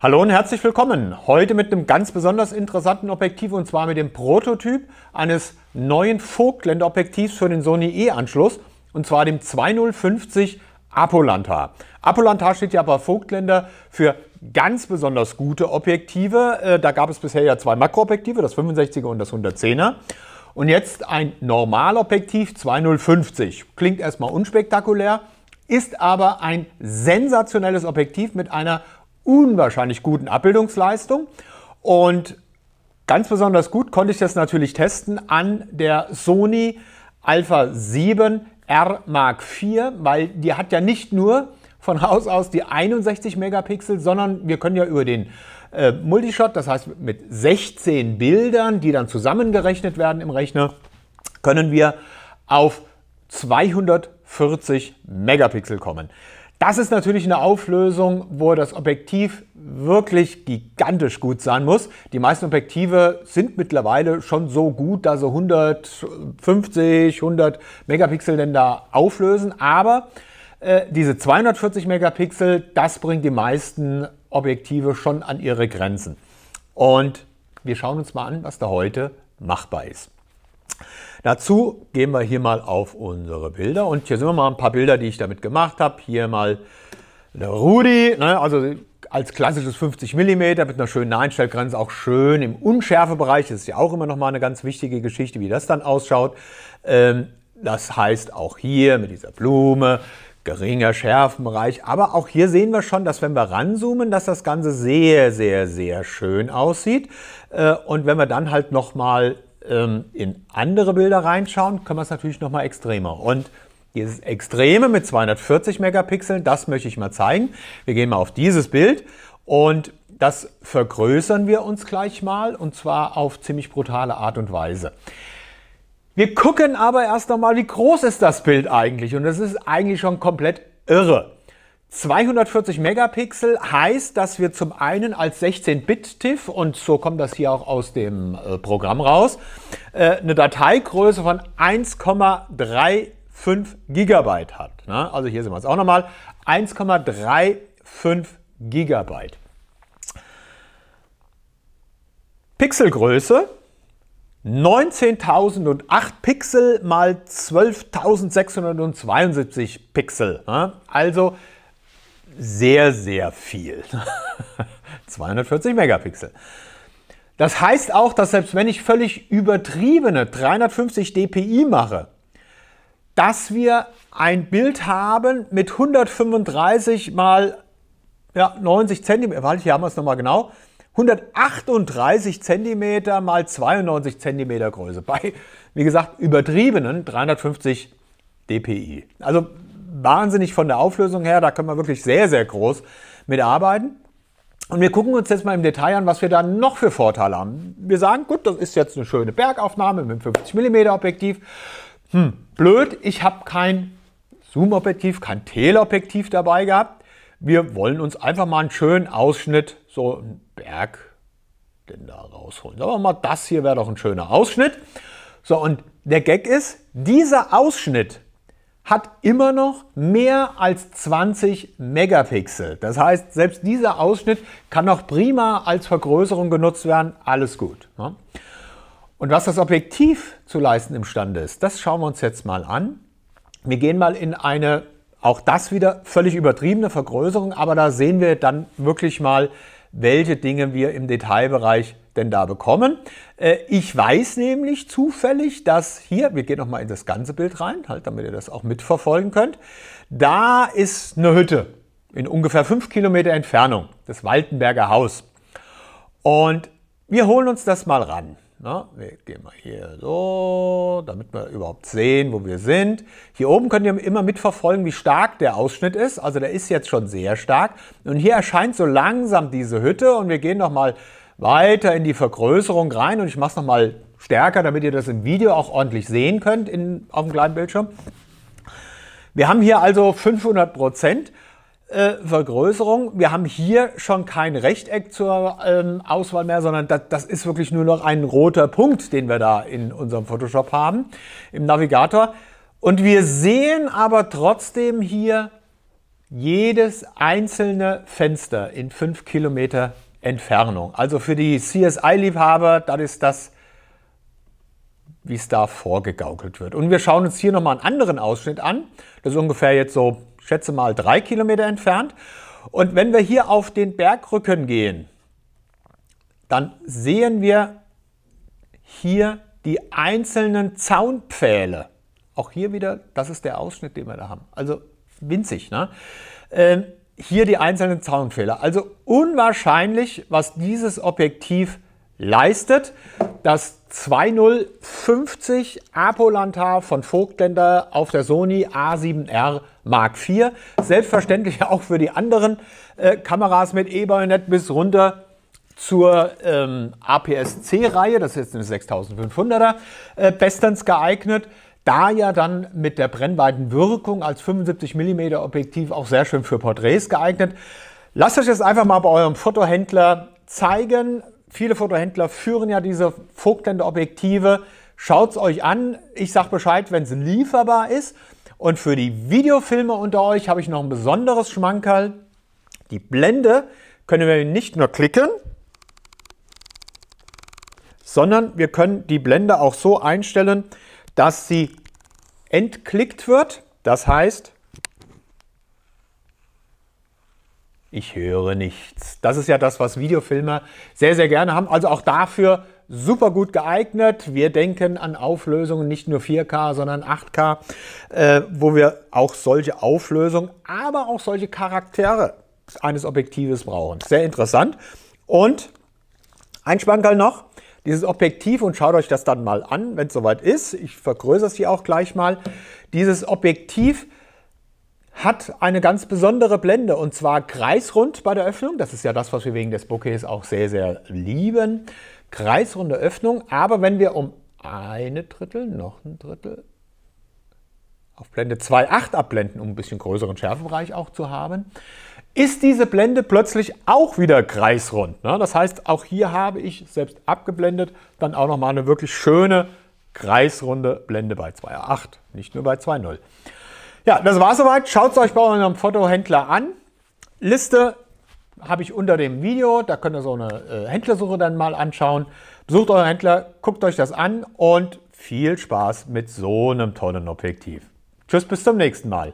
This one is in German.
Hallo und herzlich willkommen. Heute mit einem ganz besonders interessanten Objektiv und zwar mit dem Prototyp eines neuen Vogtländer Objektivs für den Sony E-Anschluss und zwar dem 2050 Apolantar. Apolantar steht ja bei Vogtländer für ganz besonders gute Objektive. Äh, da gab es bisher ja zwei Makroobjektive, das 65er und das 110er. Und jetzt ein Normalobjektiv 2050. Klingt erstmal unspektakulär, ist aber ein sensationelles Objektiv mit einer unwahrscheinlich guten Abbildungsleistung. Und ganz besonders gut konnte ich das natürlich testen an der Sony Alpha 7 R Mark IV, weil die hat ja nicht nur von Haus aus die 61 Megapixel, sondern wir können ja über den äh, Multishot, das heißt mit 16 Bildern, die dann zusammengerechnet werden im Rechner, können wir auf 240 Megapixel kommen. Das ist natürlich eine Auflösung, wo das Objektiv wirklich gigantisch gut sein muss. Die meisten Objektive sind mittlerweile schon so gut, dass sie 150, 100 Megapixel denn da auflösen. Aber äh, diese 240 Megapixel, das bringt die meisten Objektive schon an ihre Grenzen. Und wir schauen uns mal an, was da heute machbar ist. Dazu gehen wir hier mal auf unsere Bilder und hier sind wir mal ein paar Bilder, die ich damit gemacht habe. Hier mal der Rudi, ne, also als klassisches 50 mm mit einer schönen Einstellgrenze, auch schön im Unschärfebereich. Das ist ja auch immer noch mal eine ganz wichtige Geschichte, wie das dann ausschaut. Ähm, das heißt auch hier mit dieser Blume, geringer Schärfenbereich. Aber auch hier sehen wir schon, dass wenn wir ranzoomen, dass das Ganze sehr, sehr, sehr schön aussieht. Äh, und wenn wir dann halt nochmal ähm, in andere Bilder reinschauen, können wir es natürlich noch mal extremer. Und dieses Extreme mit 240 Megapixeln, das möchte ich mal zeigen. Wir gehen mal auf dieses Bild und das vergrößern wir uns gleich mal und zwar auf ziemlich brutale Art und Weise. Wir gucken aber erst einmal, wie groß ist das Bild eigentlich und das ist eigentlich schon komplett irre. 240 Megapixel heißt, dass wir zum einen als 16-Bit-TIFF, und so kommt das hier auch aus dem äh, Programm raus, äh, eine Dateigröße von 1,35 Gigabyte hat. Ne? Also hier sehen wir es auch nochmal, 1,35 Gigabyte. Pixelgröße 19.008 Pixel mal 12.672 Pixel. Ne? Also sehr, sehr viel. 240 Megapixel. Das heißt auch, dass selbst wenn ich völlig übertriebene 350 dpi mache, dass wir ein Bild haben mit 135 mal ja, 90 Zentimeter, warte, hier haben wir es nochmal genau, 138 Zentimeter mal 92 Zentimeter Größe bei, wie gesagt, übertriebenen 350 dpi. Also wahnsinnig von der Auflösung her. Da können wir wirklich sehr, sehr groß mitarbeiten. Und wir gucken uns jetzt mal im Detail an, was wir da noch für Vorteile haben. Wir sagen, gut, das ist jetzt eine schöne Bergaufnahme mit einem 50 mm Objektiv. Hm, blöd, ich habe kein Zoom-Objektiv, kein Teleobjektiv dabei gehabt. Wir wollen uns einfach mal einen schönen Ausschnitt, so einen Berg, denn da rausholen. Sagen wir mal, das hier wäre doch ein schöner Ausschnitt. So, und der Gag ist, dieser Ausschnitt hat immer noch mehr als 20 Megapixel. Das heißt, selbst dieser Ausschnitt kann noch prima als Vergrößerung genutzt werden. Alles gut. Ne? Und was das Objektiv zu leisten imstande ist, das schauen wir uns jetzt mal an. Wir gehen mal in eine, auch das wieder völlig übertriebene Vergrößerung, aber da sehen wir dann wirklich mal, welche Dinge wir im Detailbereich denn da bekommen? Äh, ich weiß nämlich zufällig, dass hier, wir gehen nochmal in das ganze Bild rein, halt, damit ihr das auch mitverfolgen könnt, da ist eine Hütte in ungefähr fünf Kilometer Entfernung, das Waltenberger Haus. Und wir holen uns das mal ran. Na, wir gehen mal hier so, damit wir überhaupt sehen, wo wir sind. Hier oben könnt ihr immer mitverfolgen, wie stark der Ausschnitt ist. Also der ist jetzt schon sehr stark. Und hier erscheint so langsam diese Hütte und wir gehen nochmal mal weiter in die Vergrößerung rein und ich mache es nochmal stärker, damit ihr das im Video auch ordentlich sehen könnt in, auf dem kleinen Bildschirm. Wir haben hier also 500 Prozent äh, Vergrößerung. Wir haben hier schon kein Rechteck zur ähm, Auswahl mehr, sondern das, das ist wirklich nur noch ein roter Punkt, den wir da in unserem Photoshop haben, im Navigator. Und wir sehen aber trotzdem hier jedes einzelne Fenster in 5 Kilometer Entfernung. Also für die CSI-Liebhaber, das ist das, wie es da vorgegaukelt wird. Und wir schauen uns hier nochmal einen anderen Ausschnitt an. Das ist ungefähr jetzt so, schätze mal, drei Kilometer entfernt. Und wenn wir hier auf den Bergrücken gehen, dann sehen wir hier die einzelnen Zaunpfähle. Auch hier wieder, das ist der Ausschnitt, den wir da haben. Also winzig. Ne? Ähm, hier die einzelnen Zaunfehler. Also unwahrscheinlich, was dieses Objektiv leistet. Das 2050 Apolantar von Vogtländer auf der Sony A7R Mark IV. Selbstverständlich auch für die anderen äh, Kameras mit e bayonet bis runter zur ähm, APS-C-Reihe, das ist jetzt eine 6500er, äh, bestens geeignet da ja dann mit der Brennweitenwirkung als 75 mm Objektiv auch sehr schön für Porträts geeignet. Lasst euch das einfach mal bei eurem Fotohändler zeigen. Viele Fotohändler führen ja diese Vogtländer Objektive. Schaut es euch an. Ich sage Bescheid, wenn es lieferbar ist. Und für die Videofilme unter euch habe ich noch ein besonderes Schmankerl. Die Blende können wir nicht nur klicken, sondern wir können die Blende auch so einstellen, dass sie entklickt wird. Das heißt, ich höre nichts. Das ist ja das, was Videofilme sehr, sehr gerne haben. Also auch dafür super gut geeignet. Wir denken an Auflösungen, nicht nur 4K, sondern 8K, äh, wo wir auch solche Auflösungen, aber auch solche Charaktere eines Objektives brauchen. Sehr interessant. Und ein Spankerl noch dieses Objektiv und schaut euch das dann mal an, wenn es soweit ist. Ich vergrößere es hier auch gleich mal. Dieses Objektiv hat eine ganz besondere Blende und zwar kreisrund bei der Öffnung. Das ist ja das, was wir wegen des Bokehs auch sehr, sehr lieben. Kreisrunde Öffnung, aber wenn wir um eine Drittel, noch ein Drittel, auf Blende 2.8 abblenden, um ein bisschen größeren Schärfenbereich auch zu haben, ist diese Blende plötzlich auch wieder kreisrund. Ne? Das heißt, auch hier habe ich selbst abgeblendet dann auch nochmal eine wirklich schöne kreisrunde Blende bei 2.8, nicht nur bei 2.0. Ja, das war soweit. Schaut es euch bei eurem Fotohändler an. Liste habe ich unter dem Video, da könnt ihr so eine äh, Händlersuche dann mal anschauen. Besucht euren Händler, guckt euch das an und viel Spaß mit so einem tollen Objektiv. Tschüss, bis zum nächsten Mal.